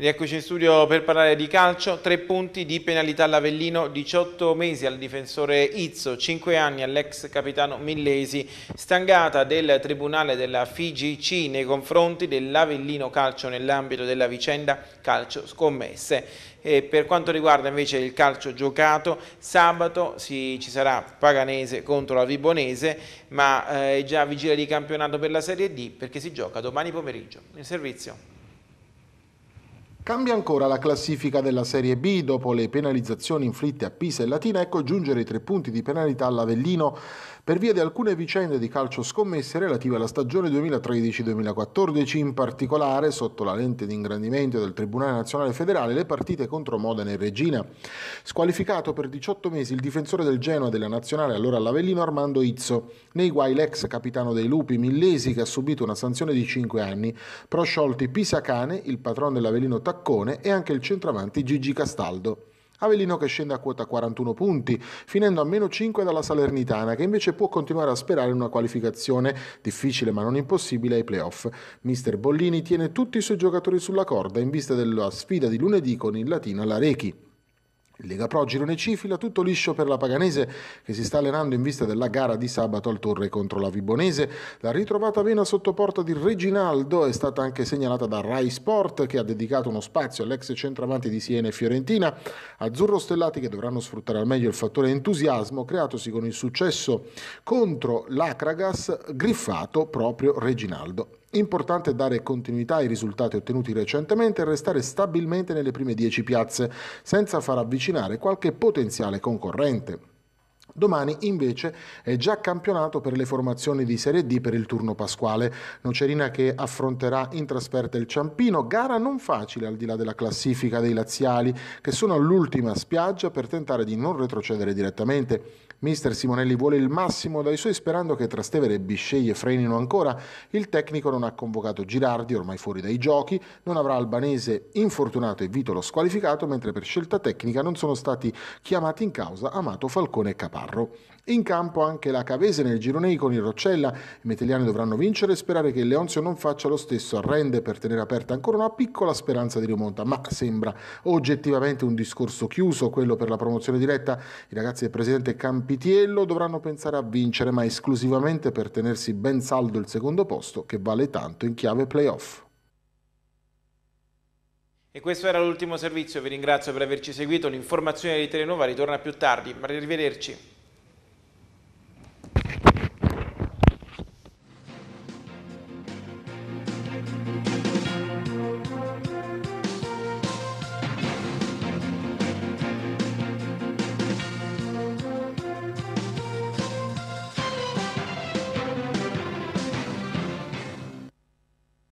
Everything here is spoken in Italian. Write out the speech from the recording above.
Rieccoci in studio per parlare di calcio, tre punti di penalità all'Avellino, 18 mesi al difensore Izzo, 5 anni all'ex capitano Millesi, stangata del Tribunale della FIGC nei confronti dell'Avellino Calcio nell'ambito della vicenda calcio scommesse. E per quanto riguarda invece il calcio giocato, sabato si, ci sarà Paganese contro la Vibonese, ma eh, è già vigilia di campionato per la Serie D perché si gioca domani pomeriggio. In servizio. Cambia ancora la classifica della Serie B dopo le penalizzazioni inflitte a Pisa e Latina, ecco giungere i tre punti di penalità all'Avellino per via di alcune vicende di calcio scommesse relative alla stagione 2013-2014, in particolare sotto la lente di ingrandimento del Tribunale Nazionale Federale le partite contro Modena e Regina. Squalificato per 18 mesi il difensore del Genoa della Nazionale allora all'Avellino Armando Izzo, nei guai l'ex capitano dei Lupi Millesi che ha subito una sanzione di 5 anni, prosciolti Cane, il patrono dell'Avellino Taccone e anche il centravanti Gigi Castaldo. Avellino che scende a quota 41 punti, finendo a meno 5 dalla Salernitana, che invece può continuare a sperare in una qualificazione difficile ma non impossibile ai playoff. Mister Bollini tiene tutti i suoi giocatori sulla corda in vista della sfida di lunedì con il Latina Larechi. In Lega Pro girone C fila tutto liscio per la Paganese che si sta allenando in vista della gara di sabato al Torre contro la Vibonese. La ritrovata vena sotto porta di Reginaldo è stata anche segnalata da Rai Sport che ha dedicato uno spazio all'ex centravanti di Siena e Fiorentina. Azzurro Stellati che dovranno sfruttare al meglio il fattore entusiasmo creatosi con il successo contro l'Acragas griffato proprio Reginaldo. Importante dare continuità ai risultati ottenuti recentemente e restare stabilmente nelle prime 10 piazze, senza far avvicinare qualche potenziale concorrente. Domani invece è già campionato per le formazioni di Serie D per il turno pasquale. Nocerina che affronterà in trasferta il Ciampino, gara non facile al di là della classifica dei laziali che sono all'ultima spiaggia per tentare di non retrocedere direttamente. Mister Simonelli vuole il massimo dai suoi sperando che Trastevere e Bisceglie frenino ancora. Il tecnico non ha convocato Girardi, ormai fuori dai giochi, non avrà Albanese infortunato e Vitolo squalificato, mentre per scelta tecnica non sono stati chiamati in causa Amato Falcone e Capà. Navarro. In campo anche la Cavese nel girone I con il Roccella. I metelliani dovranno vincere e sperare che il Leonzio non faccia lo stesso arrende per tenere aperta ancora una piccola speranza di rimonta, ma sembra oggettivamente un discorso chiuso quello per la promozione diretta. I ragazzi del presidente Campitiello dovranno pensare a vincere, ma esclusivamente per tenersi ben saldo il secondo posto che vale tanto in chiave playoff. E questo era l'ultimo servizio, vi ringrazio per averci seguito, l'informazione di Telenova ritorna più tardi, arrivederci.